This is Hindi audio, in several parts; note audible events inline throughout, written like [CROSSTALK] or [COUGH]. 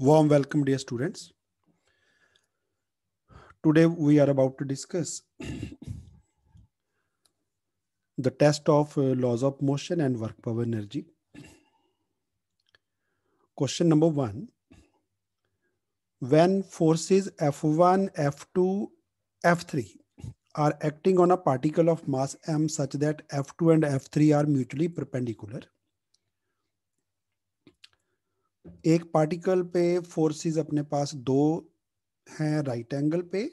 Warm welcome, dear students. Today we are about to discuss [COUGHS] the test of uh, laws of motion and work power energy. Question number one. When forces F1, F2, F3 are acting on a particle of mass m such that F2 and F3 are mutually perpendicular, एक पार्टिकल पे फोर्सेस अपने पास दो हैं राइट एंगल पे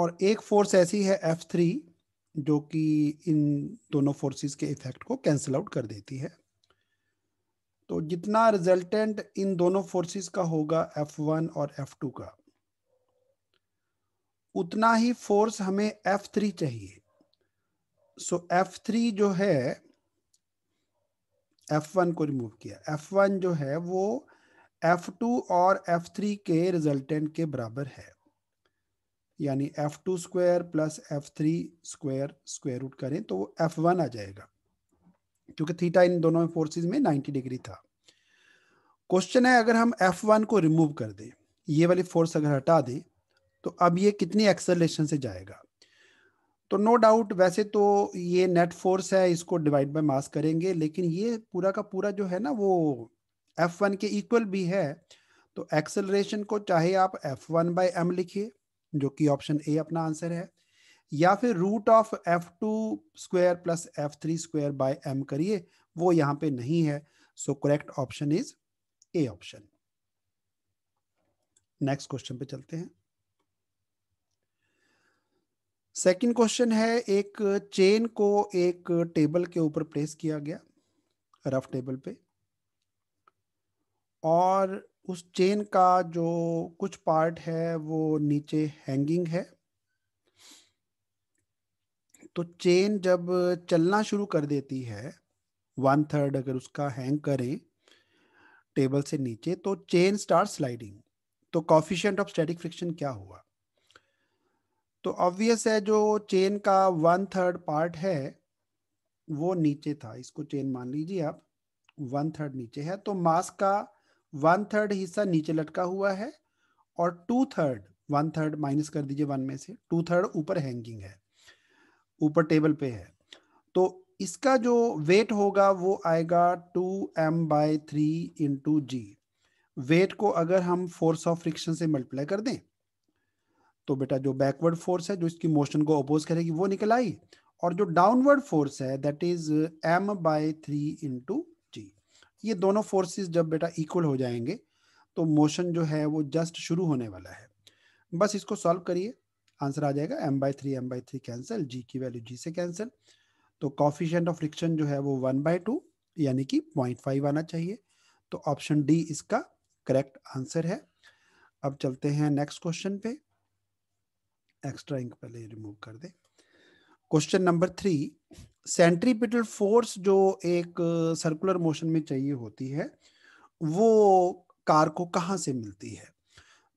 और एक फोर्स ऐसी है एफ थ्री जो कि इन दोनों फोर्सेस के इफेक्ट को कैंसिल आउट कर देती है तो जितना रिजल्टेंट इन दोनों फोर्सेस का होगा एफ वन और एफ टू का उतना ही फोर्स हमें एफ थ्री चाहिए सो एफ थ्री जो है एफ वन को रिमूव किया एफ वन जो है वो एफ टू और एफ थ्री के रिजल्टेंट के बराबर है यानी F two square plus F three square square root करें तो वो एफ वन आ जाएगा क्योंकि थीटा इन दोनों फोर्सेज में 90 डिग्री था क्वेश्चन है अगर हम एफ वन को रिमूव कर दें ये वाली फोर्स अगर हटा दें तो अब ये कितनी एक्सेलेशन से जाएगा तो नो no डाउट वैसे तो ये नेट फोर्स है इसको डिवाइड बाय मास करेंगे लेकिन ये पूरा का पूरा जो है ना वो एफ वन के इक्वल भी है तो एक्सेलरेशन को चाहे आप एफ वन बाई एम लिखिए जो कि ऑप्शन ए अपना आंसर है या फिर root of F two square plus F three square by M करिए वो यहाँ पे नहीं है so correct option is A option next question पे चलते हैं सेकंड क्वेश्चन है एक चेन को एक टेबल के ऊपर प्लेस किया गया रफ टेबल पे और उस चेन का जो कुछ पार्ट है वो नीचे हैंगिंग है तो चेन जब चलना शुरू कर देती है वन थर्ड अगर उसका हैंग करें टेबल से नीचे तो चेन स्टार्ट स्लाइडिंग तो कॉफिशियंट ऑफ स्टैटिक फ्रिक्शन क्या हुआ तो ऑब्वियस है जो चेन का वन थर्ड पार्ट है वो नीचे था इसको चेन मान लीजिए आप वन थर्ड नीचे है तो मास का वन थर्ड हिस्सा नीचे लटका हुआ है और two third one third minus कर दीजिए वन में से टू थर्ड ऊपर हैंगिंग है ऊपर टेबल पे है तो इसका जो वेट होगा वो आएगा two M by three into G weight को अगर हम फोर्स ऑफ फ्रिक्शन से मल्टीप्लाई कर दें तो बेटा जो बैकवर्ड फोर्स है जो इसकी मोशन को अपोज करेगी वो निकल आई और जो डाउनवर्ड फोर्स है that is m by three into g ये दोनों फोर्सेस जब बेटा इक्वल हो जाएंगे तो मोशन जो है वो जस्ट शुरू होने वाला है बस इसको सॉल्व करिए आंसर आ जाएगा m by three m by three cancel g की वैल्यू जी से कैंसिल तो कॉफिशेंट ऑफ फ्रिक्शन जो है वो वन बाई टू यानी कि पॉइंट फाइव आना चाहिए तो ऑप्शन डी इसका करेक्ट आंसर है अब चलते हैं नेक्स्ट क्वेश्चन पे एक्स्ट्रा इंक पहले रिमूव कर दे question number three centripetal force जो एक सर्कुलर uh, मोशन में चाहिए होती है वो कार को कहाँ से मिलती है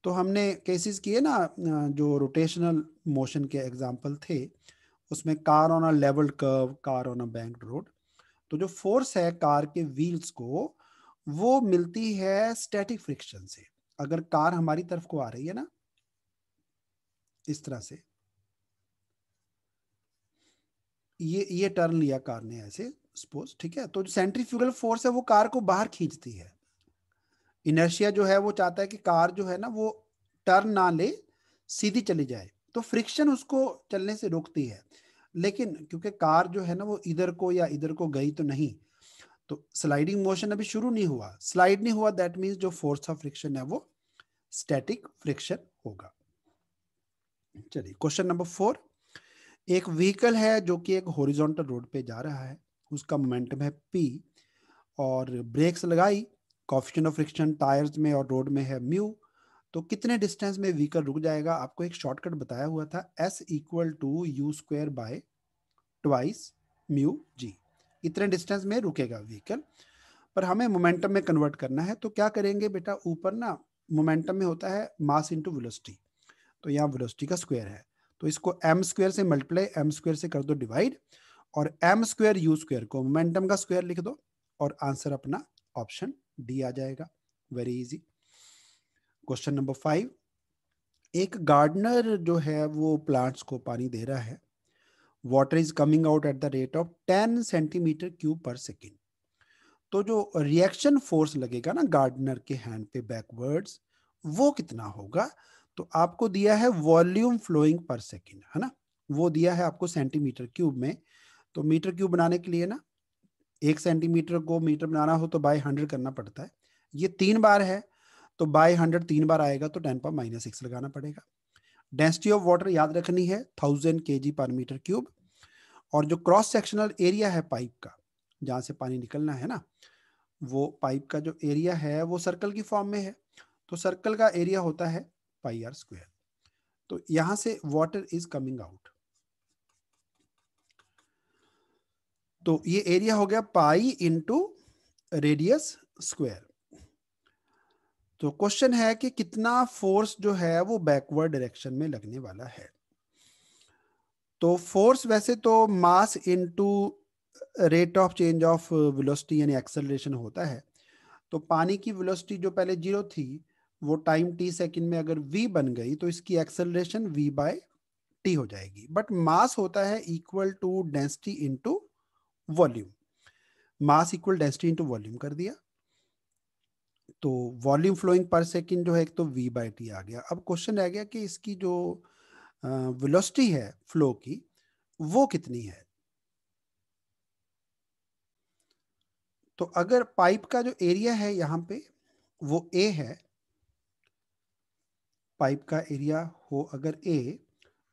तो हमने केसेस किए ना uh, जो रोटेशनल मोशन के एग्जाम्पल थे उसमें car on a level curve car on a bank road तो जो फोर्स है कार के व्हील्स को वो मिलती है स्टैटिक फ्रिक्शन से अगर कार हमारी तरफ को आ रही है ना इस तरह से ये ये टर्न लिया कार ने ऐसे सपोज ठीक है तो जो सेंट्रीफ्यूगल फोर्स है वो कार को बाहर खींचती है इनर्शिया जो है वो चाहता है कि कार जो है ना वो टर्न ना ले सीधी चली जाए तो फ्रिक्शन उसको चलने से रोकती है लेकिन क्योंकि कार जो है ना वो इधर को या इधर को गई तो नहीं तो स्लाइडिंग मोशन अभी शुरू नहीं हुआ स्लाइड नहीं हुआ दैट मीन्स जो फोर्स ऑफ फ्रिक्शन है वो स्टैटिक फ्रिक्शन होगा चलिए क्वेश्चन नंबर फोर एक व्हीकल है जो कि एक हॉरिजॉन्टल रोड पे जा रहा है उसका मोमेंटम है पी और ब्रेक्स लगाई कॉफिशन ऑफ फ्रिक्शन टायर्स में और रोड में है म्यू तो कितने डिस्टेंस में व्हीकल रुक जाएगा आपको एक शॉर्टकट बताया हुआ था s equal to u square by twice mu g इतने डिस्टेंस में रुकेगा व्हीकल पर हमें मोमेंटम में कन्वर्ट करना है तो क्या करेंगे बेटा ऊपर ना मोमेंटम में होता है मास इंटू वेलोसिटी तो यहाँ वेलोसिटी का स्क्वायर है तो इसको एम स्क्वायर से मल्टीप्लाई एम स्क्वायर से कर दो डिवाइड और एम स्क्वायर यू स्क्वायर को मोमेंटम का स्क्वायर लिख दो और आंसर अपना ऑप्शन डी आ जाएगा very easy question number five एक गार्डनर जो है वो प्लांट्स को पानी दे रहा है water is coming out at the rate of ten centimetre cube per second तो जो रिएक्शन फोर्स लगेगा ना गार्डनर के हैंड पे बैकवर्ड्स वो कितना होगा तो आपको दिया है वॉल्यूम फ्लोइंग पर सेकेंड है ना वो दिया है आपको सेंटीमीटर क्यूब में तो मीटर क्यूब बनाने के लिए ना एक सेंटीमीटर को मीटर बनाना हो तो बाय हंड्रेड करना पड़ता है ये तीन बार है तो बाय हंड्रेड तीन बार आएगा तो टेन पर माइनस सिक्स लगाना पड़ेगा डेंसिटी ऑफ वाटर याद रखनी है थाउजेंड के जी पर मीटर क्यूब और जो क्रॉस सेक्शनल एरिया है पाइप का जहाँ से पानी निकलना है ना वो पाइप का जो एरिया है वो सर्कल की फॉर्म में है तो सर्कल का एरिया होता है पाई आर स्क्वायर तो यहां से वाटर इज कमिंग आउट तो ये एरिया हो गया पाई इनटू रेडियस स्क्वायर तो क्वेश्चन है कि कितना फोर्स जो है वो बैकवर्ड डायरेक्शन में लगने वाला है तो फोर्स वैसे तो mass into rate of change of velocity यानी एक्सेलरेशन होता है तो पानी की वेलोसिटी जो पहले जीरो थी वो टाइम टी सेकेंड में अगर वी बन गई तो इसकी एक्सेलरेशन वी बाय टी हो जाएगी बट मास होता है equal to density into volume mass equal density into volume कर दिया तो वॉल्यूम फ्लोइंग पर सेकेंड जो है एक तो वी बाय टी आ गया अब क्वेश्चन रह गया कि इसकी जो वेलोसिटी है फ्लो की वो कितनी है तो अगर पाइप का जो एरिया है यहाँ पे वो ए है पाइप का एरिया हो अगर ए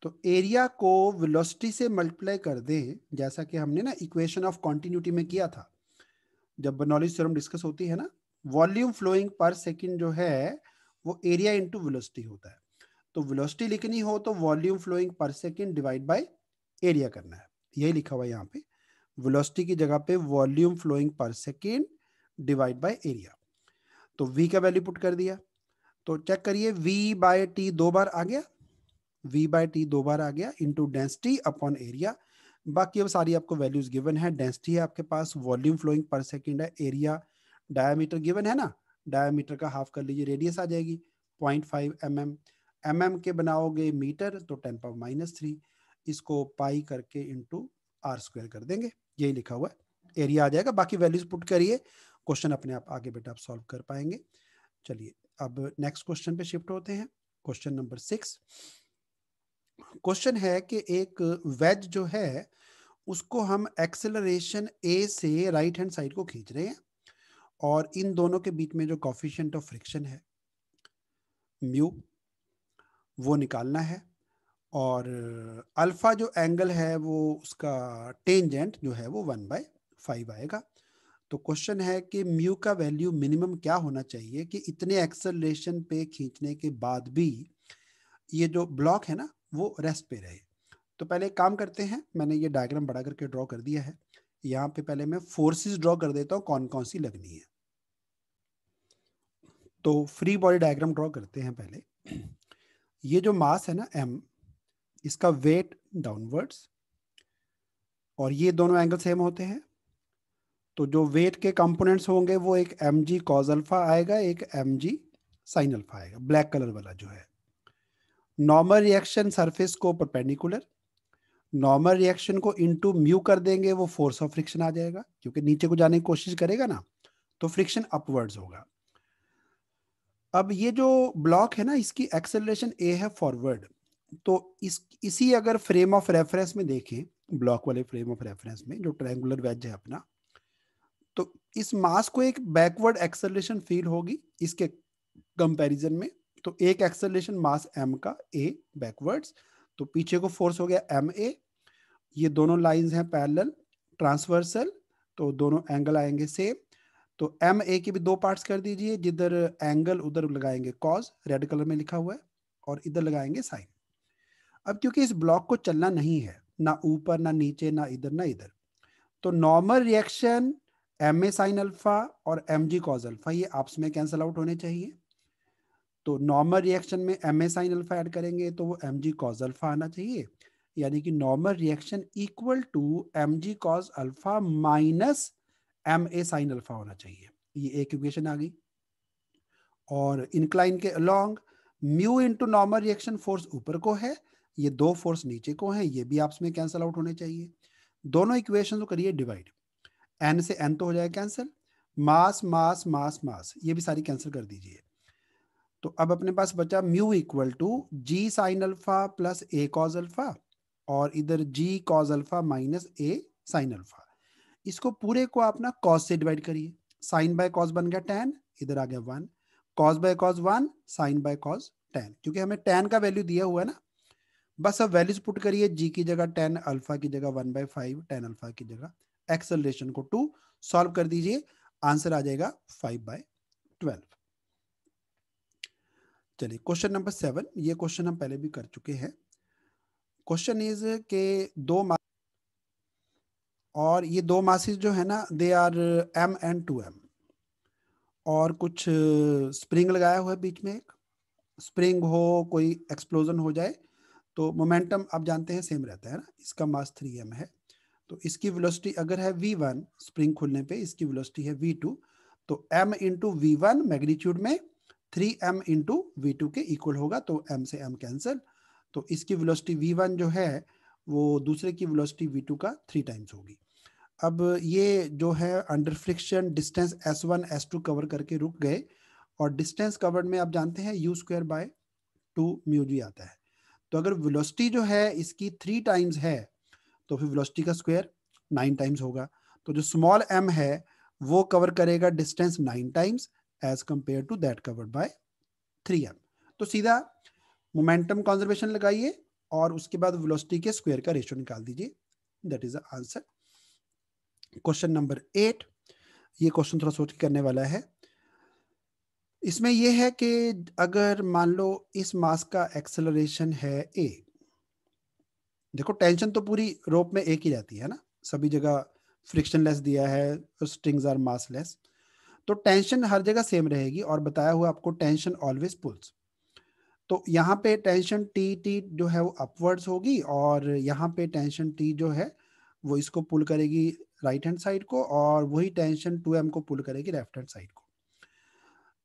तो एरिया को वेलोसिटी से मल्टीप्लाई कर दें जैसा कि हमने ना इक्वेशन ऑफ कॉन्टिन्यूटी में किया था जब नॉलेज थ्योरम डिस्कस होती है ना वॉल्यूम फ्लोइंग पर सेकंड जो है वो एरिया इनटू वेलोसिटी होता है तो वेलोसिटी लिखनी हो तो volume flowing per second divide by area करना है यही लिखा हुआ है यहाँ पे वेलोसिटी की जगह पे volume flowing per second divide by area तो वी का वैल्यू पुट कर दिया तो चेक करिए v बाय टी दो बार आ गया v बाय टी दो बार आ गया इंटू डेंसिटी अपॉन एरिया बाकी अब सारी आपको वैल्यूज गिवन है डेंसिटी है आपके पास वॉल्यूम फ्लोइंग पर सेकेंड है एरिया डायामीटर गिवन है ना डायामीटर का हाफ कर लीजिए रेडियस आ जाएगी point five m m m m के बनाओगे मीटर तो टेन पावर माइनस थ्री इसको पाई करके इंटू आर स्क्वायर कर देंगे यही लिखा हुआ है एरिया आ जाएगा बाकी वैल्यूज पुट करिए क्वेश्चन अपने आप आगे बेटा आप सॉल्व कर पाएंगे चलिए अब नेक्स्ट क्वेश्चन पे शिफ्ट होते हैं क्वेश्चन नंबर सिक्स क्वेश्चन है कि एक वेज जो है उसको हम एक्सेलरेशन ए से राइट हैंड साइड को खींच रहे हैं और इन दोनों के बीच में जो कॉफिशियंट ऑफ फ्रिक्शन है म्यू वो निकालना है और अल्फा जो एंगल है वो उसका टेंजेंट जो है वो वन बाय फाइव आएगा तो क्वेश्चन है कि म्यू का वैल्यू मिनिमम क्या होना चाहिए कि इतने एक्सलेशन पे खींचने के बाद भी ये जो ब्लॉक है ना वो रेस्ट पे रहे तो पहले एक काम करते हैं मैंने ये डायग्राम बड़ा करके ड्रॉ कर दिया है यहाँ पे पहले मैं फोर्सेस ड्रॉ कर देता हूँ कौन कौन सी लगनी है तो फ्री बॉडी डायग्राम ड्रॉ करते हैं पहले ये जो मास है ना एम इसका वेट डाउनवर्ड्स और ये दोनों एंगल सेम होते हैं तो जो वेट के कंपोनेंट्स होंगे वो एक एम जी कॉज अल्फा आएगा एक एम जी साइन अल्फा आएगा ब्लैक कलर वाला जो है नॉर्मल रिएक्शन सरफेस को परपेंडिकुलर नॉर्मल रिएक्शन को इनटू म्यू कर देंगे वो फोर्स ऑफ फ्रिक्शन आ जाएगा क्योंकि नीचे को जाने की कोशिश करेगा ना तो फ्रिक्शन अपवर्ड्स होगा अब ये जो ब्लॉक है ना इसकी एक्सेलरेशन ए है फॉरवर्ड तो इस इसी अगर फ्रेम ऑफ रेफरेंस में देखें ब्लॉक वाले फ्रेम ऑफ रेफरेंस में जो ट्रायंगुलर वेज है अपना तो इस मास को एक बैकवर्ड एक्सेलरेशन फील होगी इसके कंपैरिजन में तो एक एक्सेलरेशन मास एम का ए बैकवर्ड्स तो पीछे को फोर्स हो गया एम ए ये दोनों लाइंस हैं पैरेलल ट्रांसवर्सल तो दोनों एंगल आएंगे सेम तो एम ए के भी दो पार्ट्स कर दीजिए जिधर एंगल उधर लगाएंगे कॉज रेड कलर में लिखा हुआ है और इधर लगाएंगे साइन अब क्योंकि इस ब्लॉक को चलना नहीं है ना ऊपर ना नीचे ना इधर ना इधर तो normal reaction m a sine alpha और एम जी कॉज अल्फा ये आपस में कैंसल आउट होने चाहिए तो नॉर्मल रिएक्शन में m a sine alpha add करेंगे तो वो एम जी कॉज अल्फा आना चाहिए यानी कि normal reaction equal to m g cos alpha minus m a sine alpha होना चाहिए ये एक इक्वेशन आ गई और इनक्लाइन के along mu into normal reaction force ऊपर को है ये दो फोर्स नीचे को है ये भी आपस में कैंसल आउट होने चाहिए दोनों इक्वेशन को करिए डिवाइड एन से एन तो हो जाएगा कैंसिल मास मास मास मास ये भी सारी कैंसिल कर दीजिए तो अब अपने पास बचा mu equal to g sine alpha plus a cos alpha और इधर g cos alpha minus a sine alpha इसको पूरे को आप ना कॉज से डिवाइड करिए साइन बाय कॉज बन गया टेन इधर आ गया one cos by cos one sine by cos tan क्योंकि हमें टेन का वैल्यू दिया हुआ है ना बस अब वैल्यूज पुट करिए जी की जगह टेन अल्फा की जगह one by five tan alpha की जगह एक्सलेशन को टू सॉल्व कर दीजिए आंसर आ जाएगा फाइव बाय ट्वेल्व चलिए क्वेश्चन नंबर सेवन ये क्वेश्चन हम पहले भी कर चुके हैं क्वेश्चन इज के दो और ये दो मासिस जो है ना they are m and two m और कुछ स्प्रिंग लगाया हुआ है बीच में एक स्प्रिंग हो कोई एक्सप्लोजन हो जाए तो मोमेंटम आप जानते हैं सेम रहता है ना इसका मास थ्री एम है तो इसकी वेलोसिटी अगर है v1 स्प्रिंग खुलने पे इसकी वेलोसिटी है v2 तो m into v one magnitude में 3m एम इंटू के इक्वल होगा तो m से m कैंसिल तो इसकी वेलोसिटी v1 जो है वो दूसरे की वेलोसिटी v2 का थ्री टाइम्स होगी अब ये जो है under friction distance s1 s2 cover करके रुक गए और डिस्टेंस कवर्ड में आप जानते हैं u square by two mu आता है तो अगर वेलोसिटी जो है इसकी थ्री टाइम्स है तो फिर वेलोसिटी का स्क्वायर नाइन टाइम्स होगा तो जो स्मॉल एम है वो कवर करेगा distance nine times as compare to that covered by three m तो सीधा मोमेंटम कॉन्जर्वेशन लगाइए और उसके बाद वेलोसिटी के स्क्वायर का रेशियो निकाल दीजिए that is the answer question number eight ये क्वेश्चन थोड़ा सोच के करने वाला है इसमें यह है कि अगर मान लो इस मास का एक्सेलरेशन है ए देखो टेंशन तो पूरी रोप में एक ही रहती है ना सभी जगह फ्रिक्शनलेस दिया है स्ट्रिंग्स आर मासलेस तो टेंशन हर जगह सेम रहेगी और बताया हुआ आपको टेंशन ऑलवेज पुल्स तो यहाँ पे टेंशन टी टी जो है वो अपवर्ड्स होगी और यहाँ पे टेंशन टी जो है वो इसको पुल करेगी राइट हैंड साइड को और वही टेंशन टू एम को पुल करेगी लेफ्ट हैंड साइड को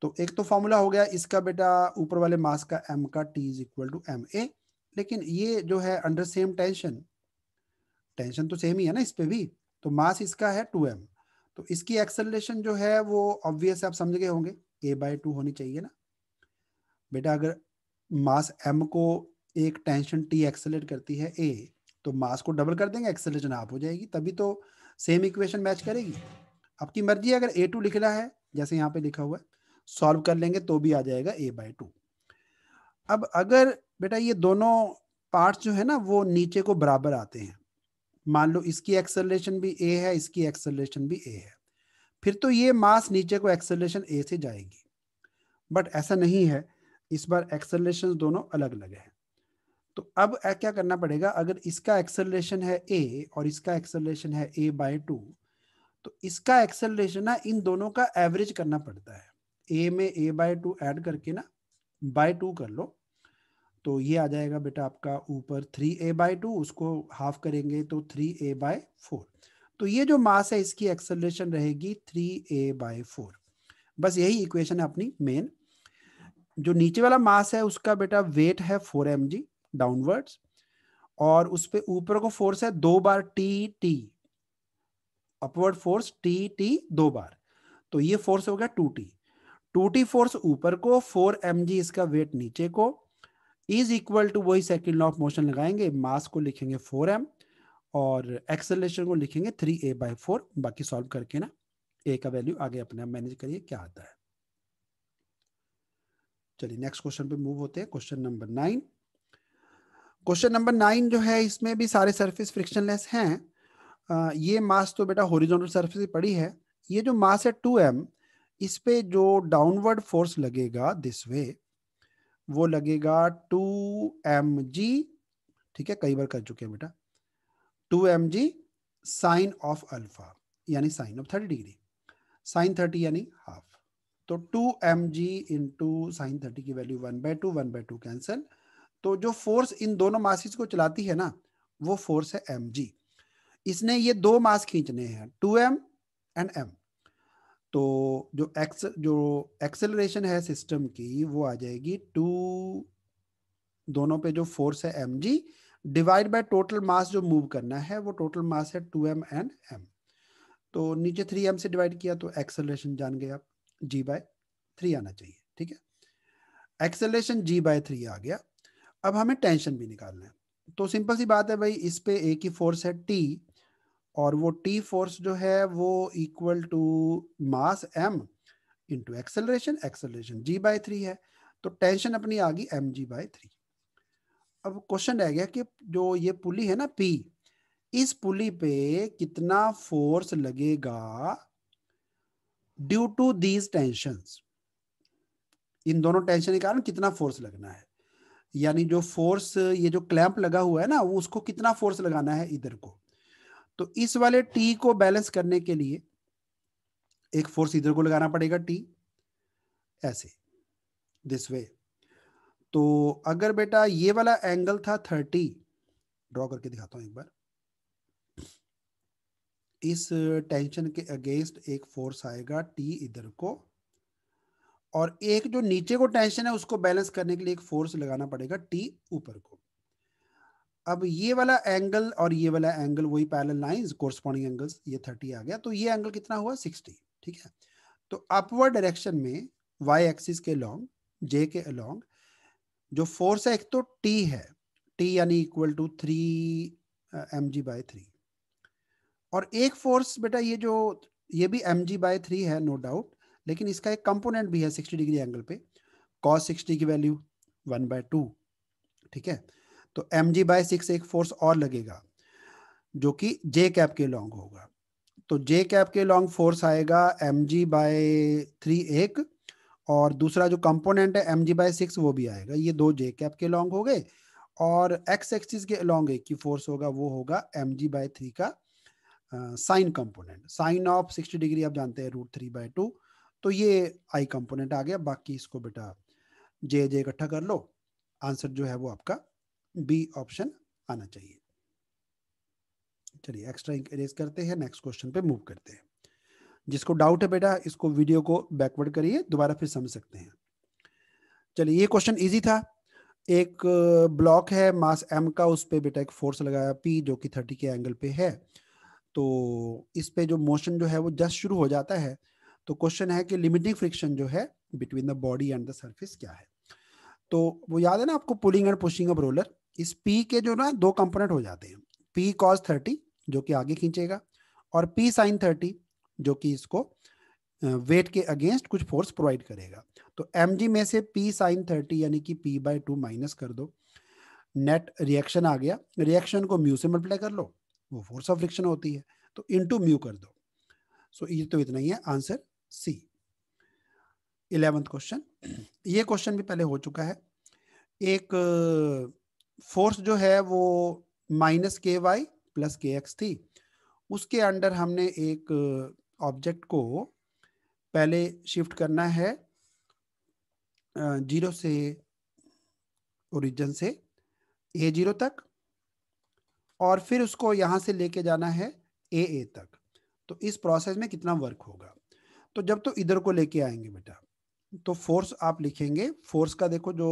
तो एक तो फॉर्मूला हो गया इसका बेटा ऊपर वाले मास का एम का T is equal to m a लेकिन ये जो है अंडर सेम टेंशन टेंशन तो सेम ही है ना इस पे भी तो मास इसका है टू एम तो इसकी एक्सेलरेशन जो है वो ऑब्वियस आप समझ गए होंगे ए बाय टू होनी चाहिए ना बेटा अगर मास एम को एक टेंशन टी एक्सलेट करती है ए तो मास को डबल कर देंगे एक्सलेशन आप हो जाएगी तभी तो सेम इक्वेशन मैच करेगी आपकी मर्जी अगर ए टू लिखना है जैसे यहाँ पे लिखा हुआ है सॉल्व कर लेंगे तो भी आ जाएगा ए बाय टू अब अगर बेटा ये दोनों पार्ट जो है ना वो नीचे को बराबर आते हैं मान लो इसकी एक्सेलरेशन भी ए है इसकी एक्सेलरेशन भी ए है फिर तो ये मास नीचे को एक्सेलरेशन ए से जाएगी बट ऐसा नहीं है इस बार एक्सेलरेशन दोनों अलग अलग हैं तो अब क्या करना पड़ेगा अगर इसका एक्सेलरेशन है ए और इसका एक्सेलरेशन है ए बाय टू तो इसका एक्सेलरेशन ना इन दोनों का एवरेज करना पड़ता है ए में ए बाय टू एड करके ना बाय टू कर लो तो ये आ जाएगा बेटा आपका ऊपर थ्री ए बाय टू उसको हाफ करेंगे तो थ्री ए बाय फोर तो ये जो मास है इसकी एक्सेलरेशन रहेगी थ्री ए बाय फोर बस यही इक्वेशन है अपनी मेन जो नीचे वाला मास है उसका बेटा वेट है फोर एम जी डाउनवर्ड्स और उस पर ऊपर को फोर्स है दो बार T T upward force T T दो बार तो ये फोर्स हो गया two T two T force ऊपर को फोर एम जी इसका वेट नीचे को इज इक्वल टू वही सेकेंड लॉ ऑफ मोशन लगाएंगे मास को लिखेंगे फोर एम और एक्सेलेशन को लिखेंगे थ्री ए बाई फोर बाकी सॉल्व करके ना ए का वैल्यू आगे अपने आप मैनेज करिए क्या आता है चलिए नेक्स्ट क्वेश्चन पे मूव होते हैं question number nine question number nine जो है इसमें भी सारे सरफेस फ्रिक्शनलेस हैं आ, ये मास तो बेटा होरिजोनल सरफेस पड़ी है ये जो मास है टू एम इस पे जो डाउनवर्ड फोर्स लगेगा दिस वे वो लगेगा टू एम जी ठीक है कई बार कर चुके हैं बेटा two m g sine of alpha यानी sine of thirty degree sine thirty यानी हाफ तो two m g into sine thirty की value one by two one by two cancel तो जो फोर्स इन दोनों मासिस को चलाती है ना वो फोर्स है एम जी इसने ये दो मास खींचने हैं टू एम एंड एम तो जो एक्स जो एक्सेलरेशन है सिस्टम की वो आ जाएगी टू दोनों पे जो फोर्स है m g divide by total mass जो मूव करना है वो टोटल मास है टू एम एंड एम तो नीचे थ्री एम से डिवाइड किया तो एक्सेलरेशन जान गए आप जी बाय थ्री आना चाहिए ठीक है एक्सेलरेशन जी बाय थ्री आ गया अब हमें टेंशन भी निकालना है तो सिंपल सी बात है भाई इस पे एक ही फोर्स है टी और वो टी फोर्स जो है वो equal to mass m into acceleration acceleration g by three है तो टेंशन अपनी आ गई एम जी बाय थ्री अब क्वेश्चन रह गया कि जो ये पुली है ना पी इस पुली पे कितना फोर्स लगेगा ड्यू टू दीज टेंशन इन दोनों टेंशन के कारण कितना फोर्स लगना है यानी जो फोर्स ये जो क्लैंप लगा हुआ है ना वो उसको कितना फोर्स लगाना है इधर को तो इस वाले टी को बैलेंस करने के लिए एक फोर्स इधर को लगाना पड़ेगा टी ऐसे दिस वे तो अगर बेटा ये वाला एंगल था थर्टी ड्रॉ करके दिखाता हूं एक बार इस टेंशन के अगेंस्ट एक फोर्स आएगा टी इधर को और एक जो नीचे को टेंशन है उसको बैलेंस करने के लिए एक फोर्स लगाना पड़ेगा टी ऊपर को अब ये वाला एंगल और ये वाला एंगल वही पैरेलल लाइंस कोरस्पॉन्डिंग एंगल्स ये 30 आ गया तो ये एंगल कितना हुआ 60 ठीक है तो अपवर्ड डायरेक्शन में वाई एक्सिस के लॉन्ग जे के अलॉन्ग जो फोर्स है एक तो टी है टी यानी equal to three m g by three और एक फोर्स बेटा ये जो ये भी एम जी बाय थ्री है नो no डाउट लेकिन इसका एक कंपोनेंट भी है सिक्सटी डिग्री एंगल पे कॉस सिक्सटी की वैल्यू वन बाय टू ठीक है तो एम जी बाय सिक्स एक फोर्स और लगेगा जो कि जे कैप के लॉन्ग होगा तो जे कैप के लॉन्ग फोर्स आएगा एम जी बाय थ्री एक और दूसरा जो कंपोनेंट है एम जी बाय सिक्स वो भी आएगा ये दो जे कैप के लॉन्ग हो गए और एक्स एक्सिस के लॉन्ग एक की फोर्स होगा वो होगा एम जी बाय थ्री का sine component sine of sixty degree आप जानते हैं रूट थ्री बाय टू तो ये आई कंपोनेंट आ गया बाकी इसको बेटा जे जे इकट्ठा कर लो आंसर जो है वो आपका बी ऑप्शन आना चाहिए चलिए एक्स्ट्रा इंकरेज करते हैं नेक्स्ट क्वेश्चन पे मूव करते हैं जिसको डाउट है बेटा इसको वीडियो को बैकवर्ड करिए दोबारा फिर समझ सकते हैं चलिए ये क्वेश्चन इजी था एक ब्लॉक है मास एम का उस पर बेटा एक फोर्स लगाया पी जो कि थर्टी के एंगल पे है तो इस पे जो मोशन जो है वो जस्ट शुरू हो जाता है तो क्वेश्चन है कि लिमिटिंग फ्रिक्शन जो है between the body and the surface क्या है तो वो याद है ना आपको pulling and pushing of roller इस पी के जो ना दो कंपोनेंट हो जाते हैं पी cos थर्टी जो कि आगे खींचेगा और पी साइन 30 जो कि इसको वेट के अगेंस्ट कुछ फोर्स प्रोवाइड करेगा तो mg में से P sin 30 यानी कि P बाई टू माइनस कर दो नेट रिएक्शन आ गया रिएक्शन को म्यू से मल्टीप्लाई कर लो वो फोर्स ऑफ फ्रिक्शन होती है तो इनटू म्यू कर दो सो so, ये तो इतना ही है आंसर सी इलेवेंथ क्वेश्चन ये क्वेश्चन भी पहले हो चुका है एक फोर्स जो है वो माइनस के वाई प्लस के एक्स थी उसके अंडर हमने एक ऑब्जेक्ट को पहले शिफ्ट करना है जीरो से ओरिजिन से ए जीरो तक और फिर उसको यहाँ से लेके जाना है ए ए तक तो इस प्रोसेस में कितना वर्क होगा तो जब तो इधर को लेके आएंगे बेटा तो फोर्स आप लिखेंगे फोर्स का देखो जो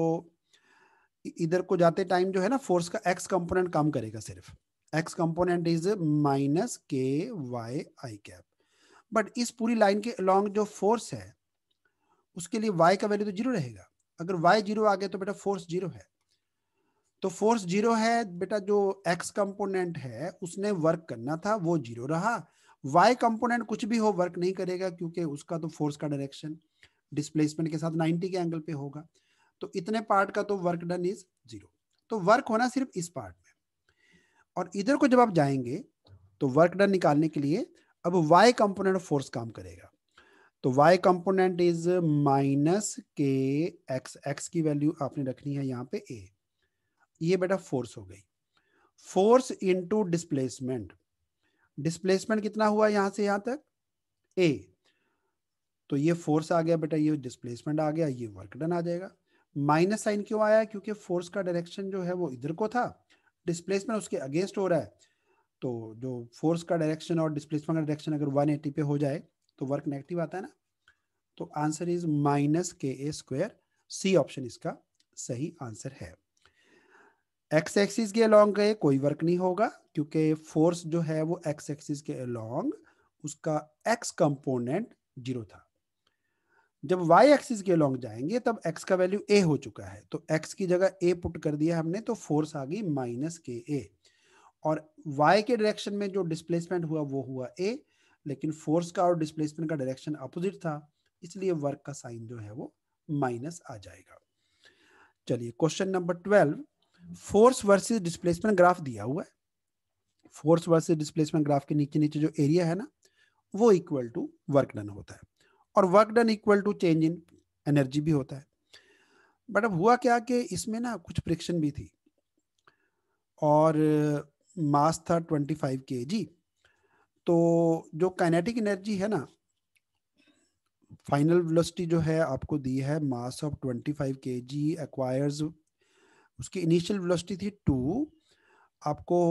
इधर को जाते टाइम जो है ना फोर्स का एक्स कंपोनेंट काम करेगा सिर्फ x component is minus k y i cap but इस पूरी लाइन के अलॉन्ग जो फोर्स है उसके लिए वाई का वैल्यू तो जीरो रहेगा अगर वाई जीरो आ गया तो बेटा फोर्स जीरो है तो फोर्स जीरो है बेटा जो एक्स कंपोनेंट है उसने वर्क करना था वो जीरो रहा वाई कंपोनेंट कुछ भी हो वर्क नहीं करेगा क्योंकि उसका तो फोर्स का डायरेक्शन डिस्प्लेसमेंट के साथ 90 के एंगल पे होगा तो इतने पार्ट का तो वर्क डन इज जीरो तो वर्क होना सिर्फ इस पार्ट में और इधर को जब आप जाएंगे तो वर्क डन निकालने के लिए अब वाई कंपोनेंट फोर्स काम करेगा तो y component is minus k x x की वैल्यू आपने रखनी है यहाँ पे ए ये बेटा फोर्स हो गई फोर्स इनटू डिस्प्लेसमेंट डिस्प्लेसमेंट कितना हुआ यहां से यहां तक ए तो ये फोर्स आ गया बेटा ये डिस्प्लेसमेंट आ गया ये वर्क डन आ जाएगा माइनस साइन क्यों आया क्योंकि फोर्स का डायरेक्शन जो है वो इधर को था डिस्प्लेसमेंट उसके अगेंस्ट हो रहा है तो जो फोर्स का डायरेक्शन और डिस्प्लेसमेंट का डायरेक्शन अगर 180 पे हो जाए तो वर्क नेगेटिव आता है ना तो आंसर इज माइनस के ए स्क्वेयर सी ऑप्शन इसका सही आंसर है एक्स एक्सिस के अलॉन्ग गए कोई वर्क नहीं होगा क्योंकि फोर्स जो है वो एक्स एक्सिस के अलॉन्ग उसका एक्स कंपोनेंट जीरो था जब वाई एक्सिस के लॉन्ग जाएंगे तब एक्स का वैल्यू ए हो चुका है तो एक्स की जगह ए पुट कर दिया हमने तो फोर्स आ गई माइनस के ए और वाई के डायरेक्शन में जो डिस्प्लेसमेंट हुआ वो हुआ ए लेकिन फोर्स का और डिस्प्लेसमेंट का डायरेक्शन अपोजिट था इसलिए वर्क का साइन जो है वो माइनस आ जाएगा चलिए question number twelve force versus displacement graph दिया हुआ है फोर्स वर्सेज डिस्प्लेसमेंट ग्राफ के नीचे नीचे जो एरिया है ना वो इक्वल टू वर्क डन होता है और work done equal to change in energy भी होता है बट अब हुआ क्या कि इसमें ना कुछ फ्रिक्शन भी थी और मास था 25 फाइव के जी तो जो काइनेटिक एनर्जी है ना फाइनल वेलोसिटी जो है आपको दी है mass of 25 five k g acquires उसकी इनिशियल वेलोसिटी थी टू आपको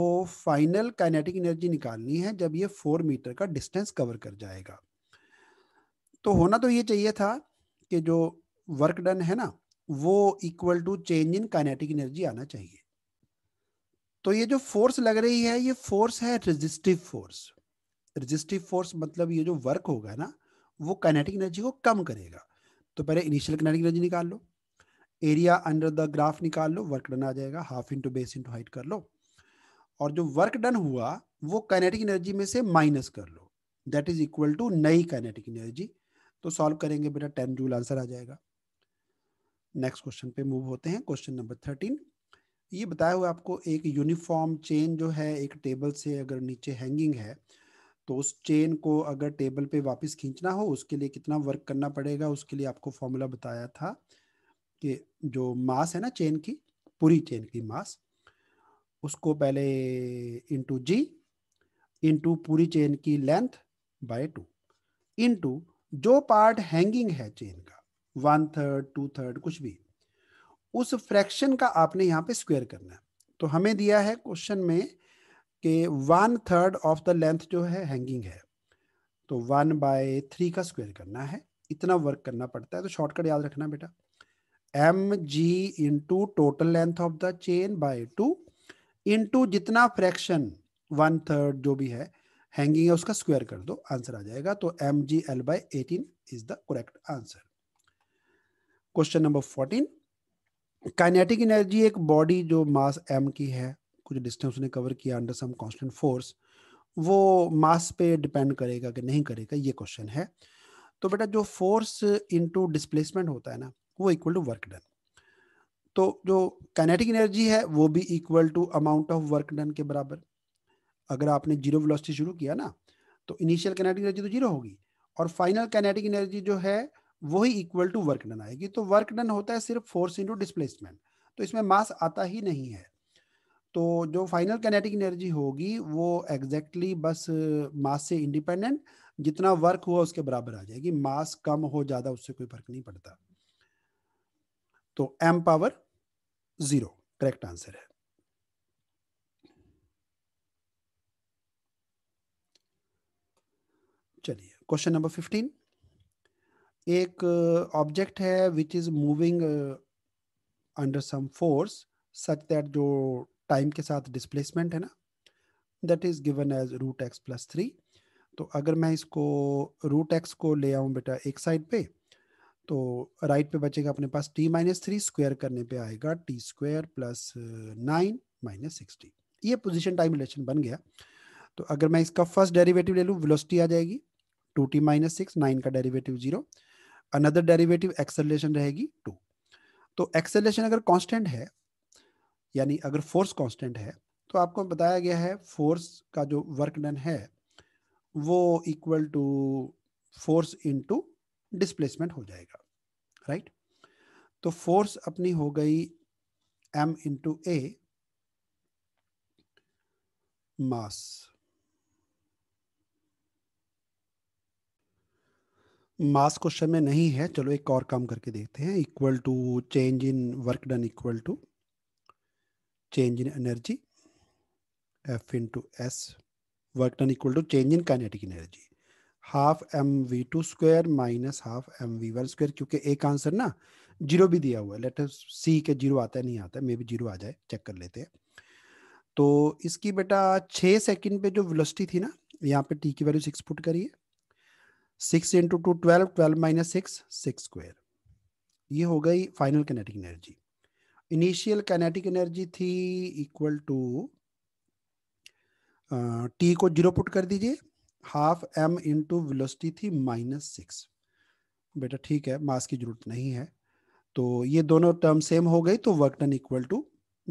फाइनल काइनेटिक एनर्जी निकालनी है जब ये फोर मीटर का डिस्टेंस कवर कर जाएगा तो होना तो ये चाहिए था कि जो वर्क डन है ना वो equal to change in kinetic energy आना चाहिए तो ये जो फोर्स लग रही है ये फोर्स है रेजिस्टिव फोर्स रेजिस्टिव फोर्स मतलब ये जो वर्क होगा ना वो काइनेटिक एनर्जी को कम करेगा तो पहले इनिशियल काइनेटिक एनर्जी निकाल लो एरिया अंडर द ग्राफ निकाल लो वर्क डन आ जाएगा half into base into height कर लो और जो वर्क डन हुआ वो काइनेटिक एनर्जी में से माइनस कर लो दैट इज इक्वल टू नई काइनेटिक एनर्जी तो सॉल्व करेंगे बेटा टेन जूल आंसर आ जाएगा नेक्स्ट क्वेश्चन पे मूव होते हैं क्वेश्चन नंबर थर्टीन ये बताया हुआ आपको एक यूनिफॉर्म चेन जो है एक टेबल से अगर नीचे हैंगिंग है तो उस चेन को अगर टेबल पे वापस खींचना हो उसके लिए कितना वर्क करना पड़ेगा उसके लिए आपको फॉर्मूला बताया था कि जो मास है ना चेन की पूरी चेन की मास उसको पहले इंटू जी इंटू पूरी चेन की लेंथ बाय टू इंटू जो पार्ट हैंगिंग है चेन का वन थर्ड टू थर्ड कुछ भी उस फ्रैक्शन का आपने यहाँ पे स्क्वायर करना है तो हमें दिया है क्वेश्चन में कि one third of the length जो है हैंगिंग है तो वन बाय थ्री का स्क्वायर करना है इतना वर्क करना पड़ता है तो शॉर्टकट याद रखना बेटा m g into total length of the chain by two into जितना फ्रैक्शन वन थर्ड जो भी है हैंगिंग है उसका स्क्वायर कर दो आंसर आ जाएगा तो M G L by eighteen is the correct answer question number fourteen kinetic energy एक बॉडी जो मास एम की है कुछ डिस्टेंस ने कवर किया अंडर सम कांस्टेंट फोर्स वो मास पे डिपेंड करेगा कि नहीं करेगा ये क्वेश्चन है तो बेटा जो फोर्स इनटू डिस्प्लेसमेंट होता है ना वो इक्वल टू वर्क डन तो जो काइनेटिक एनर्जी है वो भी equal to amount of work done के बराबर अगर आपने जीरो वेलोसिटी शुरू किया ना तो इनिशियल कैनेटिक एनर्जी तो जीरो होगी और फाइनल कैनेटिक एनर्जी जो है वही इक्वल टू वर्क डन आएगी तो वर्क डन होता है सिर्फ फोर्स इंटू डिस्प्लेसमेंट तो इसमें मास आता ही नहीं है तो जो फाइनल कैनेटिक एनर्जी होगी वो एग्जैक्टली exactly बस मास से इंडिपेंडेंट जितना वर्क हुआ उसके बराबर आ जाएगी मास कम हो ज़्यादा उससे कोई फर्क नहीं पड़ता तो M power zero correct answer है क्वेश्चन नंबर फिफ्टीन एक ऑब्जेक्ट uh, है which is moving under some force such that जो टाइम के साथ डिस्प्लेसमेंट है ना that is given as root X plus three तो अगर मैं इसको रूट एक्स को ले आऊं बेटा एक साइड पे तो राइट पे बचेगा अपने पास टी माइनस थ्री स्क्वायर करने पे आएगा T square plus nine minus sixty ये पोजीशन टाइम रिलेशन बन गया तो अगर मैं इसका फर्स्ट डेरिवेटिव ले लूँ वेलोसिटी आ जाएगी two T minus six nine का derivative zero another derivative acceleration रहेगी टू तो एक्सेलरेशन अगर कांस्टेंट है यानी अगर फोर्स कांस्टेंट है तो आपको बताया गया है फोर्स का जो वर्क डन है वो equal to force into displacement हो जाएगा राइट तो फोर्स अपनी हो गई M into A mass mass question में नहीं है चलो एक और काम करके देखते हैं equal to change in work done equal to change in energy F into S work done equal to change in kinetic energy half M V two square minus half M V one square क्योंकि एक आंसर ना जीरो भी दिया हुआ है लेटर सी के जीरो आता है नहीं आता मे बी जीरो आ जाए चेक कर लेते हैं तो इसकी बेटा छः सेकंड पे जो वेलोसिटी थी ना यहाँ पे टी की वैल्यू सिक्स फुट करिए six into two twelve twelve minus six six square ये हो गई final kinetic energy initial kinetic energy थी इक्वल टू टी को जीरो पुट कर दीजिए हाफ एम इंटू वेलोसिटी थी माइनस सिक्स बेटा ठीक है मास की जरूरत नहीं है तो ये दोनों टर्म सेम हो गई तो work done equal to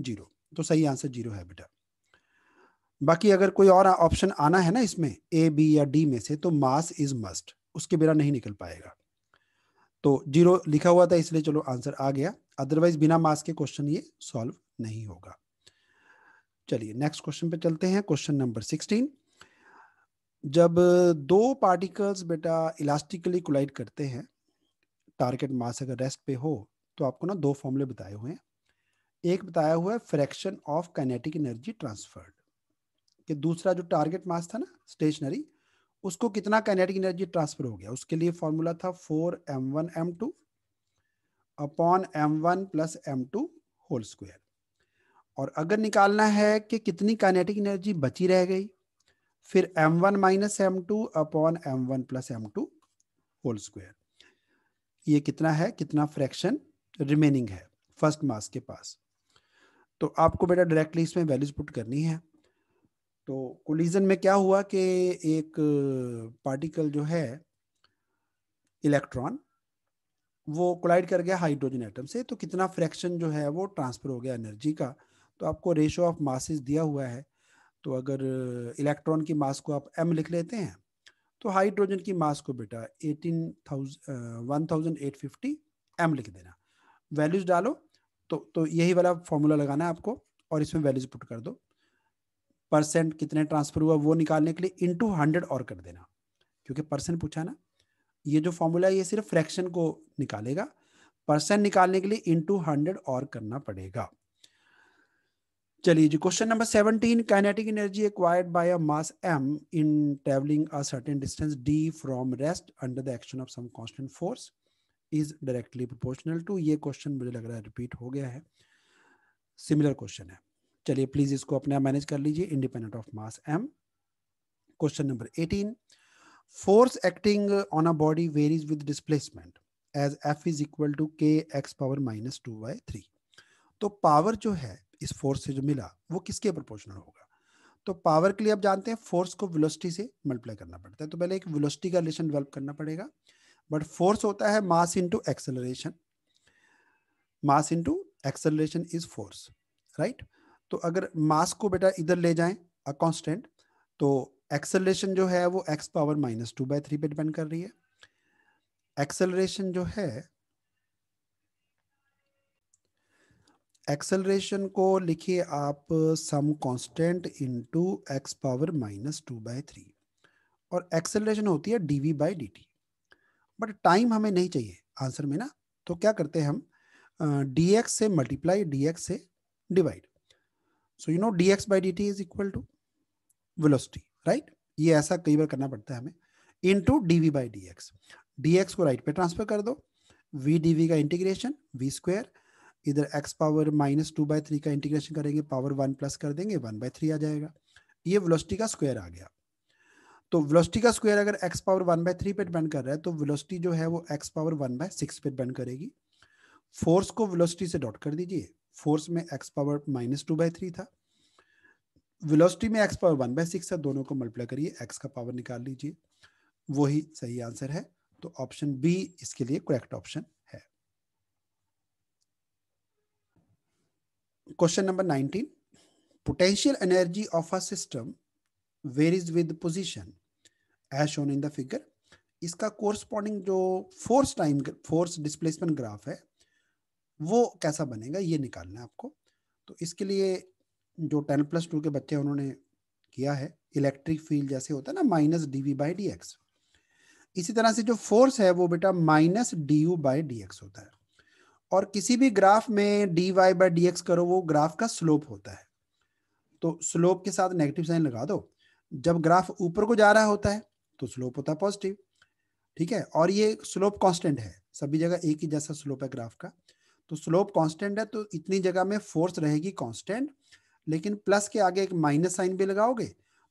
zero तो सही आंसर जीरो है बेटा बाकी अगर कोई और ऑप्शन आना है ना इसमें ए बी या डी में से तो मास इज मस्ट उसके बिना नहीं निकल पाएगा तो जीरो लिखा हुआ था इसलिए चलो आंसर आ गया अदरवाइज बिना मास के क्वेश्चन ये सॉल्व नहीं होगा चलिए नेक्स्ट क्वेश्चन पे चलते हैं क्वेश्चन नंबर सिक्सटीन जब दो पार्टिकल्स बेटा इलास्टिकली कोलाइड करते हैं टारगेट मास अगर रेस्ट पे हो तो आपको ना दो फॉर्मूले बताए हुए हैं एक बताया हुआ है fraction of kinetic energy transferred कि दूसरा जो टारगेट मास था ना स्टेशनरी उसको कितना काइनेटिक एनर्जी ट्रांसफर हो गया उसके लिए फॉर्मूला था four M one M two upon M one plus M two whole square और अगर निकालना है कि कितनी काइनेटिक एनर्जी बची रह गई फिर M one minus M two upon M one plus M two whole square ये कितना है कितना फ्रैक्शन रिमेनिंग है फर्स्ट मास के पास तो आपको बेटा डायरेक्टली इसमें वैल्यूज पुट करनी है तो कोलिजन में क्या हुआ कि एक पार्टिकल जो है इलेक्ट्रॉन वो कोलाइड कर गया हाइड्रोजन एटम से तो कितना फ्रैक्शन जो है वो ट्रांसफर हो गया एनर्जी का तो आपको रेशो ऑफ मासेस दिया हुआ है तो अगर इलेक्ट्रॉन की मास को आप एम लिख लेते हैं तो हाइड्रोजन की मास को बेटा eighteen one thousand eight fifty M लिख देना वैल्यूज डालो तो तो यही वाला फॉर्मूला लगाना है आपको और इसमें वैल्यूज पुट कर दो परसेंट कितने ट्रांसफर हुआ वो निकालने के लिए इंटू हंड्रेड और कर देना क्योंकि परसेंट पूछा ना ये जो फॉर्मूला है ये सिर्फ फ्रैक्शन को निकालेगा परसेंट निकालने के लिए इंटू हंड्रेड और करना पड़ेगा चलिए जी question number seventeen kinetic energy acquired by a mass M in travelling a certain distance D from rest under the action of some constant force is directly proportional to ये क्वेश्चन मुझे लग रहा है रिपीट हो गया है सिमिलर क्वेश्चन है चलिए प्लीज इसको अपने आप मैनेज कर लीजिए independent of mass M question number eighteen force acting on a body varies with displacement as F is equal to K X power minus two by three तो पावर जो है इस फोर्स से जो मिला वो किसके प्रोपोर्शनल होगा तो पावर के लिए आप जानते हैं फोर्स को वेलोसिटी से मल्टीप्लाई करना पड़ता है तो पहले एक वेलोसिटी का रिलेशन डेवलप करना पड़ेगा बट फोर्स होता है mass into acceleration mass into acceleration is force right right? तो अगर मास को बेटा इधर ले जाएं अ कांस्टेंट तो एक्सेलरेशन जो है वो X power minus two by three पे डिपेंड कर रही है एक्सेलरेशन जो है एक्सेलरेशन को लिखिए आप some constant into X power minus two by three और एक्सेलरेशन होती है DV by D T but time हमें नहीं चाहिए आंसर में ना तो क्या करते हैं हम डी से मल्टीप्लाई डी से divide so you know D X by D T is equal to velocity right ये ऐसा कई बार करना पड़ता है हमें into D V by D X D X को राइट पे ट्रांसफर कर दो वी डी वी का इंटीग्रेशन वी स्क्वेयर इधर X power minus two by three का इंटीग्रेशन करेंगे पावर वन प्लस कर देंगे वन बाई थ्री आ जाएगा ये वेलोसिटी का स्क्वायर आ गया तो वेलोसिटी का स्क्वायर अगर X power one by three पे डिपेंड कर रहा है तो वेलोसिटी जो है वो X power one by six पे डिपेंड करेगी फोर्स को वेलोसिटी से डॉट कर दीजिए फोर्स में X power minus two by three था वेलोसिटी में X power one by six था दोनों को मल्टीप्लाई करिए एक्स का पावर निकाल लीजिए वही सही आंसर है तो ऑप्शन बी इसके लिए करेक्ट ऑप्शन है question number nineteen potential energy of a system varies with position as shown in the figure इसका कोरस्पॉन्डिंग जो force time force displacement graph है वो कैसा बनेगा ये निकालना है आपको तो इसके लिए जो टेन प्लस टू के बच्चे उन्होंने किया है इलेक्ट्रिक फील्ड जैसे होता है ना minus D V by D X इसी तरह से जो फोर्स है वो बेटा minus D U by D X होता है और किसी भी ग्राफ में D Y by D X करो वो ग्राफ का स्लोप होता है तो स्लोप के साथ नेगेटिव साइन लगा दो जब ग्राफ ऊपर को जा रहा होता है तो स्लोप होता है पॉजिटिव ठीक है और ये स्लोप कॉन्स्टेंट है सभी जगह एक ही जैसा स्लोप है ग्राफ का तो स्लोप कांस्टेंट है तो इतनी जगह में फोर्स रहेगी कांस्टेंट लेकिन प्लस के आगे एक माइनस साइन भी लगाओगे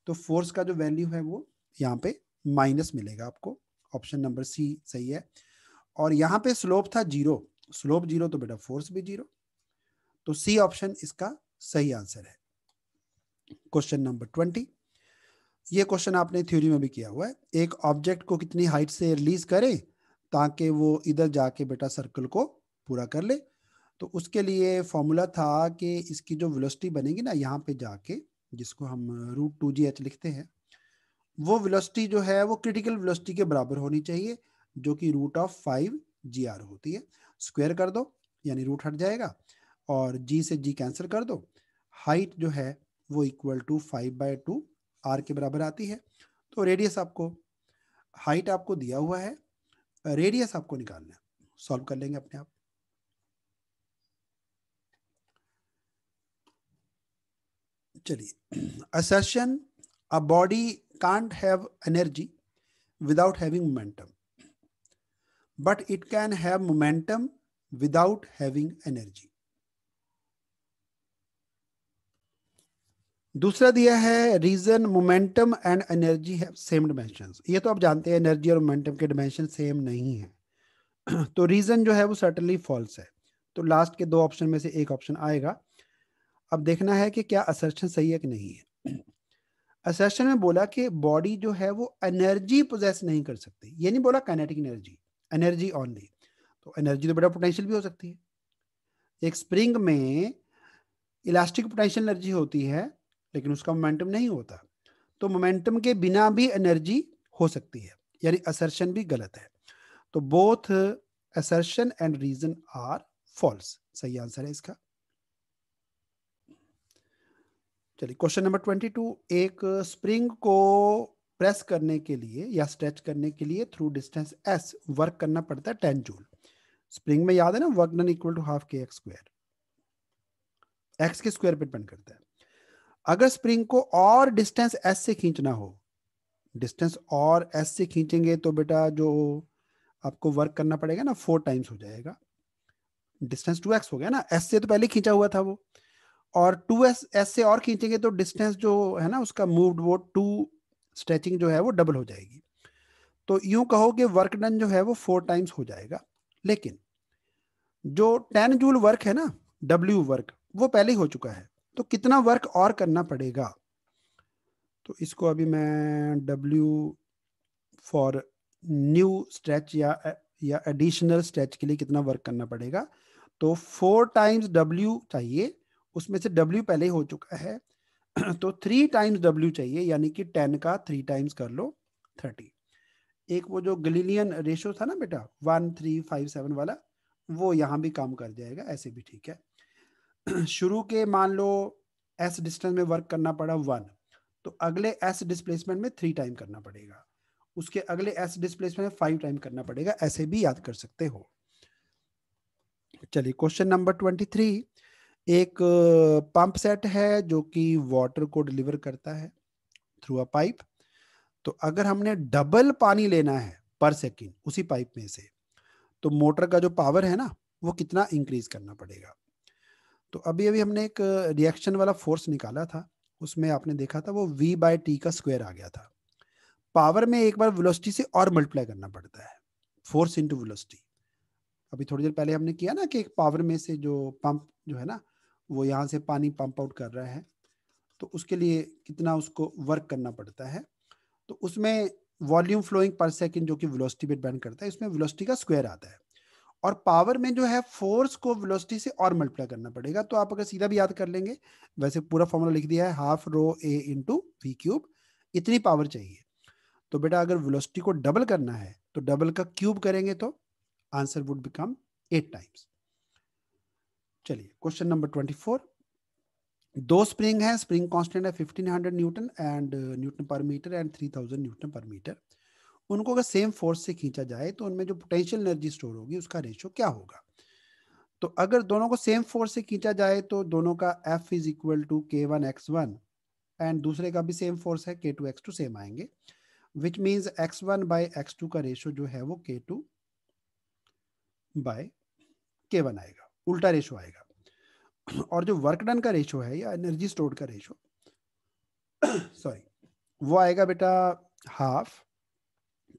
तो फोर्स का जो वैल्यू है वो यहाँ पे माइनस मिलेगा आपको ऑप्शन नंबर सी सही है और यहाँ पे स्लोप था जीरो स्लोप जीरो तो बेटा फोर्स भी जीरो तो सी ऑप्शन इसका सही आंसर है क्वेश्चन नंबर ट्वेंटी ये क्वेश्चन आपने थ्योरी में भी किया हुआ है एक ऑब्जेक्ट को कितनी हाइट से रिलीज करें ताकि वो इधर जाके बेटा सर्कल को पूरा कर ले तो उसके लिए फॉर्मूला था कि इसकी जो वेलोसिटी बनेगी ना यहाँ पे जाके जिसको हम रूट टू जी एच लिखते हैं वो वेलोसिटी जो है वो क्रिटिकल वेलोसिटी के बराबर होनी चाहिए जो कि root of five G R होती है स्क्वायर कर दो यानी रूट हट जाएगा और जी से जी कैंसिल कर दो हाइट जो है वो equal to five by two R के बराबर आती है तो रेडियस आपको हाइट आपको दिया हुआ है रेडियस आपको निकालना है सॉल्व कर लेंगे अपने आप चलिए assertion a body can't have energy without having momentum but it can have momentum without having energy दूसरा दिया है reason momentum and energy have same dimension ये तो आप जानते हैं एनर्जी और मोमेंटम के डिमेंशन सेम नहीं है [CLEARS THROAT] तो रीजन जो है वो सर्टनली फॉल्स है तो लास्ट के दो ऑप्शन में से एक ऑप्शन आएगा अब देखना है कि क्या असर्शन सही है कि नहीं है असर्शन में बोला कि बॉडी जो है वो एनर्जी प्रोजेस नहीं कर सकती ये नहीं बोला काइनेटिक एनर्जी एनर्जी ऑनली तो एनर्जी तो बड़ा पोटेंशियल भी हो सकती है एक स्प्रिंग में इलास्टिक पोटेंशियल एनर्जी होती है लेकिन उसका मोमेंटम नहीं होता तो मोमेंटम के बिना भी एनर्जी हो सकती है यानी असर्शन भी गलत है तो both assertion and reason are false सही आंसर है इसका चलिए क्वेश्चन नंबर ट्वेंटी टू एक स्प्रिंग को प्रेस करने के लिए या स्ट्रेच करने के लिए थ्रू डिस्टेंस एस वर्क करना पड़ता है टेन जूल स्प्रिंग में याद है ना work done equal to half K X square X के स्क्वायर पे डिपेंड करता है अगर स्प्रिंग को और डिस्टेंस एस से खींचना हो डिस्टेंस और एस से खींचेंगे तो बेटा जो आपको वर्क करना पड़ेगा ना फोर टाइम्स हो जाएगा डिस्टेंस टू एक्स हो गया ना एस से तो पहले खींचा हुआ था वो और टू एस एस से और खींचेंगे तो डिस्टेंस जो है ना उसका मूव्ड वो टू स्ट्रेचिंग जो है वो डबल हो जाएगी तो यूं कहो कि वर्क डन जो है वो फोर टाइम्स हो जाएगा लेकिन जो टेन जूल वर्क है ना डब्ल्यू वर्क वो पहले ही हो चुका है तो कितना वर्क और करना पड़ेगा तो इसको अभी मैं डब्ल्यू फॉर न्यू स्ट्रेच या या एडिशनल स्ट्रेच के लिए कितना वर्क करना पड़ेगा तो फोर टाइम्स डब्ल्यू चाहिए उसमें से डब्ल्यू पहले ही हो चुका है [CLEARS THROAT] तो थ्री टाइम्स डब्ल्यू चाहिए यानी कि टेन का थ्री टाइम्स कर लो थर्टी एक वो जो गलीलियन रेशो था ना बेटा वन थ्री फाइव सेवन वाला वो यहाँ भी काम कर जाएगा ऐसे भी ठीक है [CLEARS THROAT] शुरू के मान लो एस डिस्टेंस में वर्क करना पड़ा वन तो अगले एस डिस्प्लेसमेंट में थ्री टाइम करना पड़ेगा उसके अगले एस डिस्प्लेसमेंट में फाइव टाइम करना पड़ेगा ऐसे भी याद कर सकते हो चलिए क्वेश्चन नंबर ट्वेंटी थ्री एक पंप सेट है जो कि वाटर को डिलीवर करता है थ्रू अ पाइप तो अगर हमने डबल पानी लेना है पर सेकेंड उसी पाइप में से तो मोटर का जो पावर है ना वो कितना इंक्रीज करना पड़ेगा तो अभी अभी हमने एक रिएक्शन वाला फोर्स निकाला था उसमें आपने देखा था वो v बाई टी का स्क्वायर आ गया था पावर में एक बार वेलोसिटी से और मल्टीप्लाई करना पड़ता है फोर्स इंटू वेलोसिटी अभी थोड़ी देर पहले हमने किया ना कि एक पावर में से जो पंप जो है ना वो यहाँ से पानी पंप आउट कर रहा है तो उसके लिए कितना उसको वर्क करना पड़ता है तो उसमें वॉल्यूम फ्लोइंग पर सेकेंड जो कि वेलोसिटी पे डिपेंड करता है इसमें वेलोसिटी का स्क्वायर आता है और पावर में जो है फोर्स को वेलोसिटी से और मल्टीप्लाई करना पड़ेगा तो आप अगर सीधा भी याद कर लेंगे वैसे पूरा फॉर्मूला लिख दिया है half rho A into V cube इतनी पावर चाहिए तो बेटा अगर वेलोसिटी को डबल करना है तो डबल का क्यूब करेंगे तो answer would become eight times चलिए क्वेश्चन नंबर ट्वेंटी फोर दो स्प्रिंग है स्प्रिंग कांस्टेंट है 1500 newton and newton per metre and 3000 newton per metre उनको अगर सेम फोर्स से खींचा जाए तो उनमें जो पोटेंशियल एनर्जी स्टोर होगी उसका रेशियो क्या होगा तो अगर दोनों को सेम फोर्स से खींचा जाए तो दोनों का F is equal to K one X one and दूसरे का भी सेम फोर्स है के टू एक्स टू सेम आएंगे which means X one by X two का रेशियो जो है वो के टू बाय के वन आएगा उल्टा रेशो आएगा और जो वर्क डन का रेशो है या एनर्जी स्टोर्ड का रेशो सॉरी वो आएगा बेटा half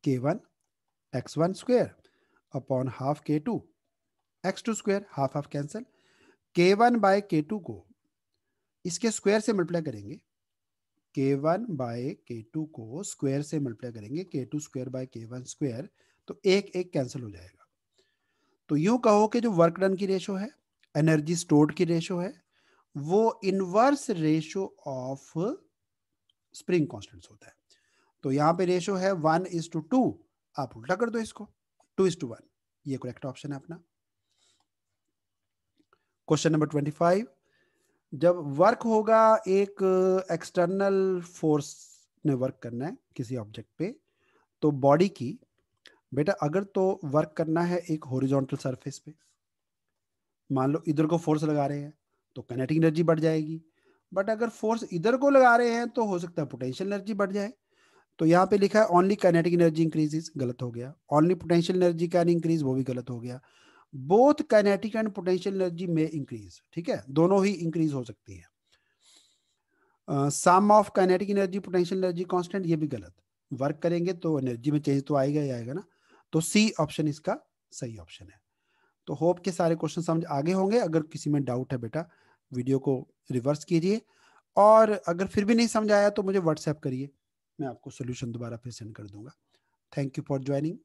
K one X one square upon half K two X two square half half cancel K one by K two को इसके स्क्वायर से मल्टीप्लाई करेंगे K one by K two को स्क्वायर से मल्टीप्लाई करेंगे K two square by K one square तो एक एक कैंसिल हो जाएगा तो यूं कहो कि जो वर्क डन की रेशो है एनर्जी स्टोर्ड की रेशो है वो inverse ratio of spring constant होता है तो यहां पे रेशो है वन इज टू टू आप उल्टा कर दो इसको टू इज टू वन ये करेक्ट ऑप्शन है अपना क्वेश्चन नंबर ट्वेंटी फाइव जब वर्क होगा एक एक्सटर्नल फोर्स ने वर्क करना है किसी ऑब्जेक्ट पे तो बॉडी की बेटा अगर तो वर्क करना है एक हॉरिजॉन्टल सरफेस पे मान लो इधर को फोर्स लगा रहे हैं तो कनेटिक एनर्जी बढ़ जाएगी बट अगर फोर्स इधर को लगा रहे हैं तो हो सकता है पोटेंशियल एनर्जी बढ़ जाए तो यहाँ पे लिखा है ओनली कनेटिक एनर्जी इंक्रीज गलत हो गया only potential energy can increase वो भी गलत हो गया both kinetic and potential energy में इंक्रीज ठीक है दोनों ही इंक्रीज हो सकती है sum of kinetic energy potential energy constant ये भी गलत वर्क करेंगे तो एनर्जी में चेंज तो आएगा ही आएगा ना तो सी ऑप्शन इसका सही ऑप्शन है तो होप के सारे क्वेश्चन समझ आगे होंगे अगर किसी में डाउट है बेटा वीडियो को रिवर्स कीजिए और अगर फिर भी नहीं समझ आया तो मुझे व्हाट्सएप करिए मैं आपको सोल्यूशन दोबारा फिर सेंड कर दूंगा थैंक यू फॉर ज्वाइनिंग